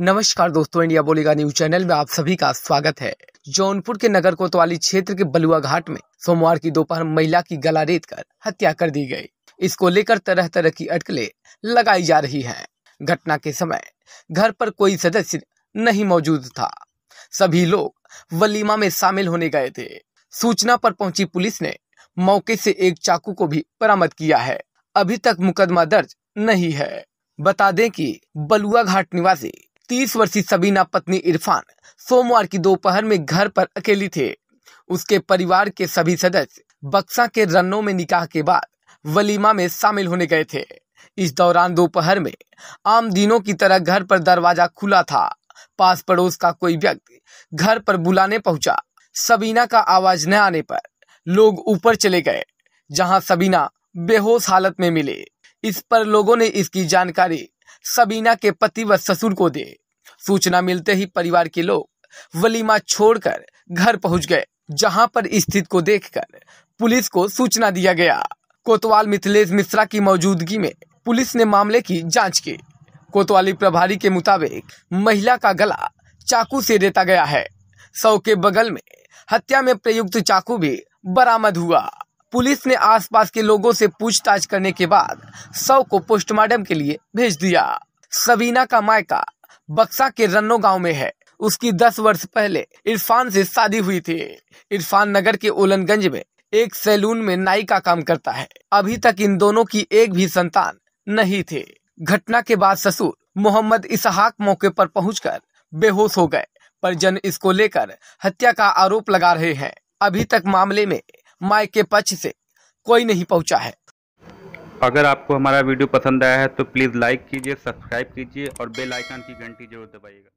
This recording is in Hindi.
नमस्कार दोस्तों इंडिया बोलेगा न्यूज चैनल में आप सभी का स्वागत है जौनपुर के नगर कोतवाली क्षेत्र के बलुआ घाट में सोमवार की दोपहर महिला की गला रेत कर हत्या कर दी गई इसको लेकर तरह तरह की अटकलें लगाई जा रही हैं। घटना के समय घर पर कोई सदस्य नहीं मौजूद था सभी लोग वलीमा में शामिल होने गए थे सूचना पर पहुंची पुलिस ने मौके से एक चाकू को भी बरामद किया है अभी तक मुकदमा दर्ज नहीं है बता दें कि बलुआ घाट निवासी तीस वर्षीय सबीना पत्नी इरफान सोमवार की दोपहर में घर पर अकेली थे उसके परिवार के सभी सदस्य बक्सा के रनों में निकाह के बाद वलीमा में शामिल होने गए थे इस दौरान दोपहर में आम दिनों की तरह घर पर दरवाजा खुला था पास पड़ोस का कोई व्यक्ति घर पर बुलाने पहुंचा सबीना का आवाज न आने पर लोग ऊपर चले गए जहां सबीना बेहोश हालत में मिले इस पर लोगों ने इसकी जानकारी सबीना के पति व ससुर को दे सूचना मिलते ही परिवार के लोग वलीमा छोड़कर घर पहुंच गए जहां पर स्थिति को देखकर पुलिस को सूचना दिया गया कोतवाल मिथिलेश मिश्रा की मौजूदगी में पुलिस ने मामले की जांच की कोतवाली प्रभारी के मुताबिक महिला का गला चाकू से रेता गया है सौ के बगल में हत्या में प्रयुक्त चाकू भी बरामद हुआ पुलिस ने आसपास के लोगों से पूछताछ करने के बाद शव को पोस्टमार्टम के लिए भेज दिया सबीना का मायका बक्सा के रन्नो गांव में है उसकी दस वर्ष पहले इरफान से शादी हुई थी इरफान नगर के ओलनगंज में एक सैलून में नाई का काम करता है अभी तक इन दोनों की एक भी संतान नहीं थी घटना के बाद ससुर मोहम्मद इसहाक मौके पर पहुंचकर बेहोश हो गए परिजन इसको लेकर हत्या का आरोप लगा रहे हैं अभी तक मामले में माई के पक्ष से कोई नहीं पहुंचा है अगर आपको हमारा वीडियो पसंद आया है तो प्लीज़ लाइक कीजिए सब्सक्राइब कीजिए और बेल आइकन की घंटी जरूर दबाइएगा